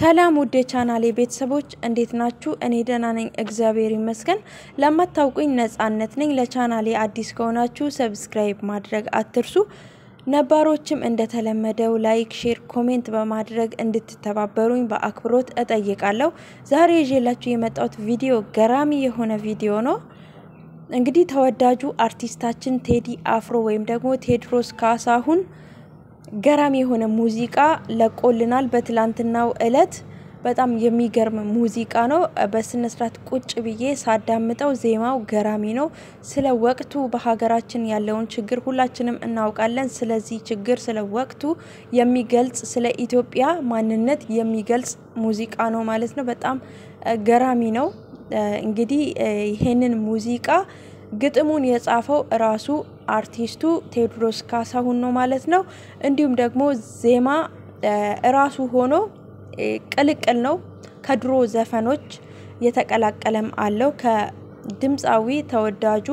ሰላም ውድ የቻናሌ ቤተሰቦች እንዴት ናችሁ? እኔ ደህና ነኝ፣ እግዚአብሔር ይመስገን። ለማታውቁኝ ነጻነት ነኝ። ለቻናሌ አዲስ ከሆናችሁ ሰብስክራይብ ማድረግ አትርሱ። ነባሮችም እንደተለመደው ላይክ፣ ሼር፣ ኮሜንት በማድረግ እንድትተባበሩኝ በአክብሮት እጠይቃለሁ። ዛሬ ይዤላችሁ የመጣሁት ቪዲዮ ገራሚ የሆነ ቪዲዮ ነው። እንግዲህ ተወዳጁ አርቲስታችን ቴዲ አፍሮ ወይም ደግሞ ቴድሮስ ካሳሁን ገራሚ የሆነ ሙዚቃ ለቆልናል። በትላንትናው እለት በጣም የሚገርም ሙዚቃ ነው። በስነ ስርዓት ቁጭ ብዬ ሳዳምጠው ዜማው ገራሚ ነው። ስለ ወቅቱ በሀገራችን ያለውን ችግር ሁላችንም እናውቃለን። ስለዚህ ችግር፣ ስለ ወቅቱ የሚገልጽ ስለ ኢትዮጵያ ማንነት የሚገልጽ ሙዚቃ ነው ማለት ነው። በጣም ገራሚ ነው። እንግዲህ ይሄንን ሙዚቃ ግጥሙን የጻፈው ራሱ ። አርቲስቱ ቴዎድሮስ ካሳሁን ነው ማለት ነው። እንዲሁም ደግሞ ዜማ እራሱ ሆኖ ቅልቅል ነው። ከድሮ ዘፈኖች የተቀላቀለም አለው። ከድምፃዊ ተወዳጁ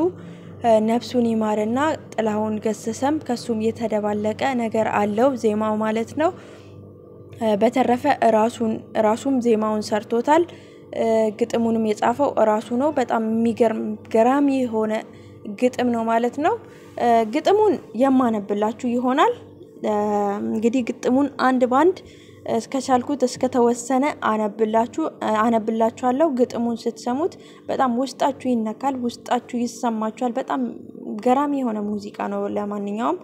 ነፍሱን ይማርና ጥላሁን ገሰሰም ከሱም የተደባለቀ ነገር አለው ዜማው ማለት ነው። በተረፈ ራሱም ዜማውን ሰርቶታል። ግጥሙንም የጻፈው እራሱ ነው። በጣም የሚገርም ገራሚ የሆነ ግጥም ነው ማለት ነው። ግጥሙን የማነብላችሁ ይሆናል። እንግዲህ ግጥሙን አንድ ባንድ እስከቻልኩት እስከተወሰነ አነብላችሁ አነብላችኋለሁ። ግጥሙን ስትሰሙት በጣም ውስጣችሁ ይነካል፣ ውስጣችሁ ይሰማችኋል። በጣም ገራሚ የሆነ ሙዚቃ ነው። ለማንኛውም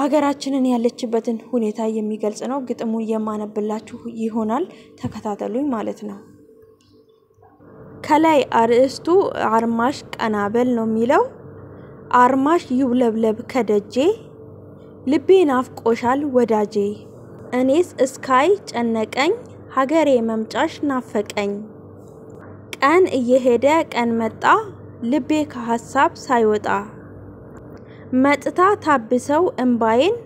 ሀገራችንን ያለችበትን ሁኔታ የሚገልጽ ነው። ግጥሙን የማነብላችሁ ይሆናል። ተከታተሉኝ ማለት ነው። ከላይ አርዕስቱ አርማሽ ቀናበል ነው የሚለው። አርማሽ ይውለብለብ ከደጄ፣ ልቤ ናፍቆሻል ወዳጄ። እኔስ እስካይ ጨነቀኝ፣ ሀገሬ መምጫሽ ናፈቀኝ። ቀን እየሄደ ቀን መጣ፣ ልቤ ከሀሳብ ሳይወጣ። መጥታ ታብሰው እምባዬን፣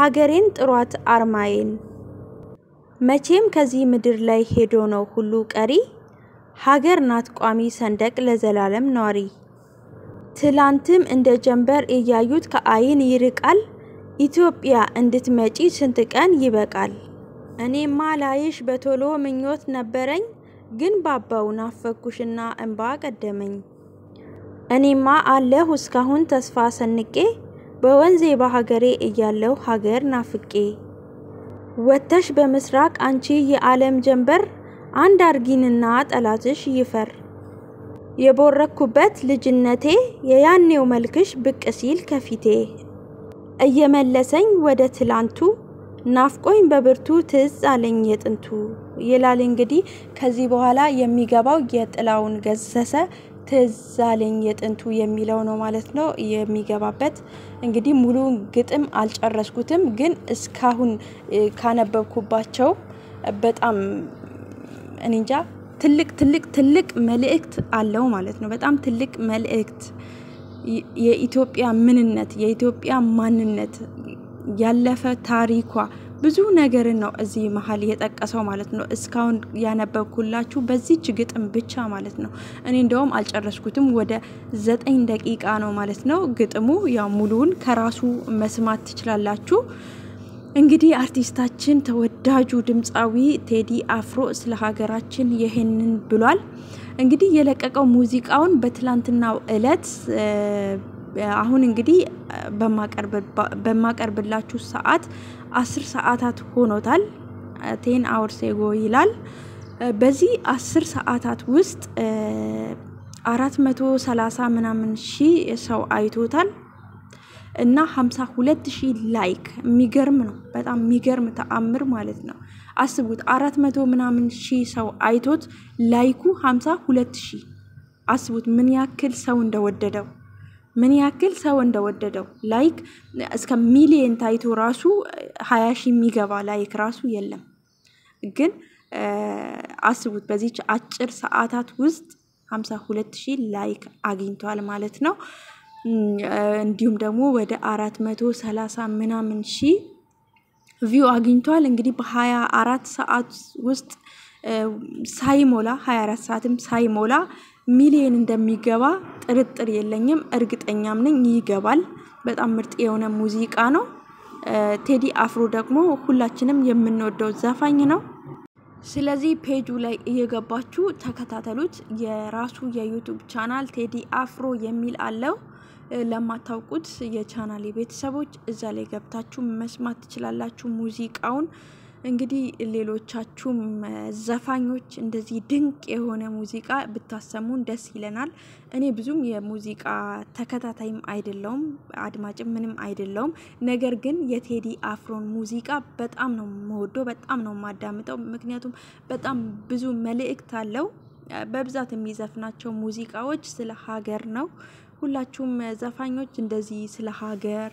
ሀገሬን ጥሯት አርማዬን። መቼም ከዚህ ምድር ላይ ሄዶ ነው ሁሉ ቀሪ ሀገር ናት ቋሚ ሰንደቅ ለዘላለም ኗሪ። ትላንትም እንደ ጀንበር እያዩት ከአይን ይርቃል። ኢትዮጵያ እንድትመጪ ስንት ቀን ይበቃል? እኔማ ላይሽ በቶሎ ምኞት ነበረኝ፣ ግን ባባው ናፈኩሽና እንባ ቀደመኝ። እኔማ አለሁ እስካሁን ተስፋ ሰንቄ፣ በወንዜ በሀገሬ እያለሁ ሀገር ናፍቄ። ወጥተሽ በምስራቅ አንቺ የዓለም ጀንበር አንድ አርጊንና ጠላትሽ ይፈር የቦረኩበት ልጅነቴ የያኔው መልክሽ ብቅ ሲል ከፊቴ እየመለሰኝ ወደ ትላንቱ ናፍቆኝ በብርቱ ትዝ አለኝ የጥንቱ ይላል። እንግዲህ ከዚህ በኋላ የሚገባው የጥላውን ገሰሰ ትዝ አለኝ የጥንቱ የሚለው ነው ማለት ነው የሚገባበት። እንግዲህ ሙሉውን ግጥም አልጨረስኩትም፣ ግን እስካሁን ካነበብኩባቸው በጣም እንጃ ትልቅ ትልቅ ትልቅ መልእክት አለው ማለት ነው። በጣም ትልቅ መልእክት የኢትዮጵያ ምንነት፣ የኢትዮጵያ ማንነት፣ ያለፈ ታሪኳ ብዙ ነገርን ነው እዚህ መሀል የጠቀሰው ማለት ነው። እስካሁን ያነበብኩላችሁ በዚች ግጥም ብቻ ማለት ነው። እኔ እንደውም አልጨረስኩትም፣ ወደ ዘጠኝ ደቂቃ ነው ማለት ነው። ግጥሙ ያው ሙሉውን ከራሱ መስማት ትችላላችሁ። እንግዲህ አርቲስታችን ተወዳጁ ድምፃዊ ቴዲ አፍሮ ስለ ሀገራችን ይህንን ብሏል። እንግዲህ የለቀቀው ሙዚቃውን በትላንትናው እለት አሁን እንግዲህ በማቀርብላችሁ ሰዓት አስር ሰዓታት ሆኖታል። ቴን አወርስ ይላል። በዚህ አስር ሰዓታት ውስጥ አራት መቶ ሰላሳ ምናምን ሺህ ሰው አይቶታል። እና 52 ሺህ ላይክ የሚገርም ነው። በጣም የሚገርም ተአምር ማለት ነው። አስቡት 400 ምናምን ሺህ ሰው አይቶት ላይኩ 52 ሺህ አስቡት ምን ያክል ሰው እንደወደደው ምን ያክል ሰው እንደወደደው ላይክ እስከ ሚሊየን ታይቶ ራሱ 20 ሺህ የሚገባ ላይክ ራሱ የለም። ግን አስቡት በዚች አጭር ሰዓታት ውስጥ 52 ሁለት ሺህ ላይክ አግኝቷል ማለት ነው። እንዲሁም ደግሞ ወደ አራት መቶ ሰላሳ ምናምን ሺ ቪው አግኝቷል። እንግዲህ በሀያ አራት ሰዓት ውስጥ ሳይሞላ ሀያ አራት ሰዓትም ሳይሞላ ሚሊየን እንደሚገባ ጥርጥር የለኝም፣ እርግጠኛም ነኝ ይገባል። በጣም ምርጥ የሆነ ሙዚቃ ነው። ቴዲ አፍሮ ደግሞ ሁላችንም የምንወደው ዘፋኝ ነው። ስለዚህ ፔጁ ላይ እየገባችሁ ተከታተሉት። የራሱ የዩቱብ ቻናል ቴዲ አፍሮ የሚል አለው። ለማታውቁት የቻናሌ ቤተሰቦች እዛ ላይ ገብታችሁ መስማት ትችላላችሁ ሙዚቃውን። እንግዲህ ሌሎቻችሁም ዘፋኞች እንደዚህ ድንቅ የሆነ ሙዚቃ ብታሰሙን ደስ ይለናል። እኔ ብዙም የሙዚቃ ተከታታይም አይደለውም፣ አድማጭም ምንም አይደለውም። ነገር ግን የቴዲ አፍሮን ሙዚቃ በጣም ነው መወደው፣ በጣም ነው ማዳምጠው። ምክንያቱም በጣም ብዙ መልእክት አለው። በብዛት የሚዘፍናቸው ሙዚቃዎች ስለ ሀገር ነው። ሁላችሁም ዘፋኞች እንደዚህ ስለ ሀገር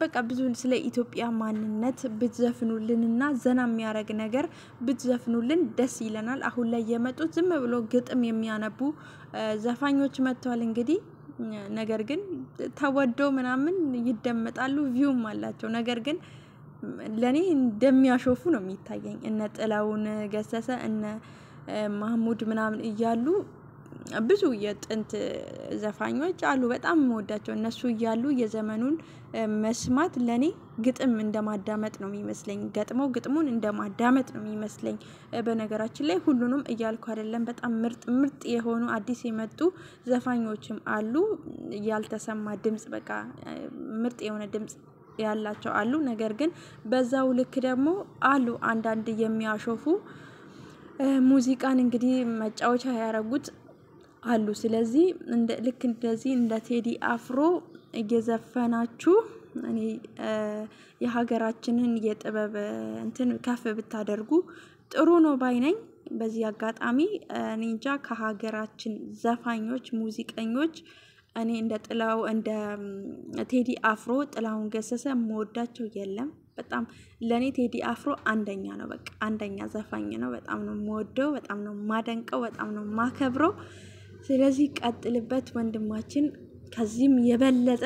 በቃ ብዙ ስለ ኢትዮጵያ ማንነት ብትዘፍኑልን እና ዘና የሚያደርግ ነገር ብትዘፍኑልን ደስ ይለናል። አሁን ላይ የመጡት ዝም ብሎ ግጥም የሚያነቡ ዘፋኞች መጥተዋል። እንግዲህ ነገር ግን ተወደው ምናምን ይደመጣሉ፣ ቪውም አላቸው። ነገር ግን ለእኔ እንደሚያሾፉ ነው የሚታየኝ። እነ ጥላውን ገሰሰ እነ ማህሙድ ምናምን እያሉ ብዙ የጥንት ዘፋኞች አሉ። በጣም የምወዳቸው እነሱ እያሉ የዘመኑን መስማት ለእኔ ግጥም እንደማዳመጥ ነው የሚመስለኝ። ገጥመው ግጥሙን እንደማዳመጥ ነው የሚመስለኝ። በነገራችን ላይ ሁሉንም እያልኩ አይደለም። በጣም ምርጥ ምርጥ የሆኑ አዲስ የመጡ ዘፋኞችም አሉ። ያልተሰማ ድምፅ፣ በቃ ምርጥ የሆነ ድምፅ ያላቸው አሉ። ነገር ግን በዛው ልክ ደግሞ አሉ አንዳንድ የሚያሾፉ ሙዚቃን እንግዲህ መጫወቻ ያረጉት አሉ። ስለዚህ ልክ እንደዚህ እንደ ቴዲ አፍሮ እየዘፈናችሁ እኔ የሀገራችንን የጥበብ እንትን ከፍ ብታደርጉ ጥሩ ነው ባይነኝ። በዚህ አጋጣሚ እኔ እንጃ ከሀገራችን ዘፋኞች፣ ሙዚቀኞች እኔ እንደ ጥላው እንደ ቴዲ አፍሮ ጥላሁን ገሰሰ መወዳቸው የለም። በጣም ለእኔ ቴዲ አፍሮ አንደኛ ነው። በቃ አንደኛ ዘፋኝ ነው። በጣም ነው መወደው በጣም ነው ማደንቀው በጣም ነው ማከብረው ስለዚህ ቀጥልበት ወንድማችን፣ ከዚህም የበለጠ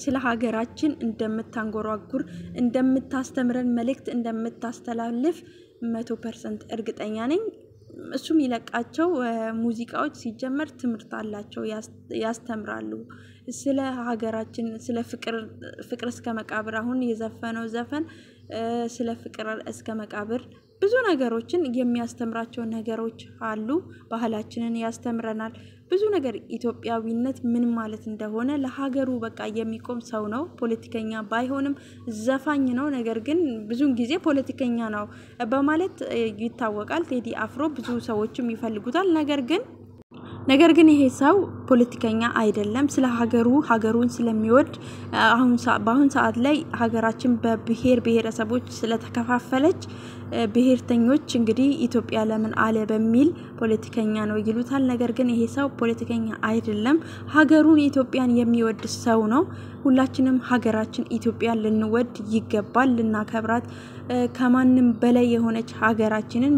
ስለ ሀገራችን እንደምታንጎራጉር እንደምታስተምረን መልእክት እንደምታስተላልፍ መቶ ፐርሰንት እርግጠኛ ነኝ። እሱም ይለቃቸው ሙዚቃዎች ሲጀመር ትምህርት አላቸው፣ ያስተምራሉ ስለ ሀገራችን ስለ ፍቅር እስከ መቃብር አሁን የዘፈነው ዘፈን ስለ ፍቅር እስከ መቃብር ብዙ ነገሮችን የሚያስተምራቸው ነገሮች አሉ። ባህላችንን ያስተምረናል። ብዙ ነገር ኢትዮጵያዊነት ምን ማለት እንደሆነ ለሀገሩ በቃ የሚቆም ሰው ነው። ፖለቲከኛ ባይሆንም ዘፋኝ ነው። ነገር ግን ብዙን ጊዜ ፖለቲከኛ ነው በማለት ይታወቃል። ቴዲ አፍሮ ብዙ ሰዎችም ይፈልጉታል። ነገር ግን ነገር ግን ይሄ ሰው ፖለቲከኛ አይደለም። ስለ ሀገሩ ሀገሩን ስለሚወድ በአሁን ሰዓት ላይ ሀገራችን በብሔር ብሄረሰቦች ስለተከፋፈለች ብሔርተኞች እንግዲህ ኢትዮጵያ ለምን አለ በሚል ፖለቲከኛ ነው ይሉታል። ነገር ግን ይሄ ሰው ፖለቲከኛ አይደለም። ሀገሩን ኢትዮጵያን የሚወድ ሰው ነው። ሁላችንም ሀገራችን ኢትዮጵያን ልንወድ ይገባል፣ ልናከብራት ከማንም በላይ የሆነች ሀገራችንን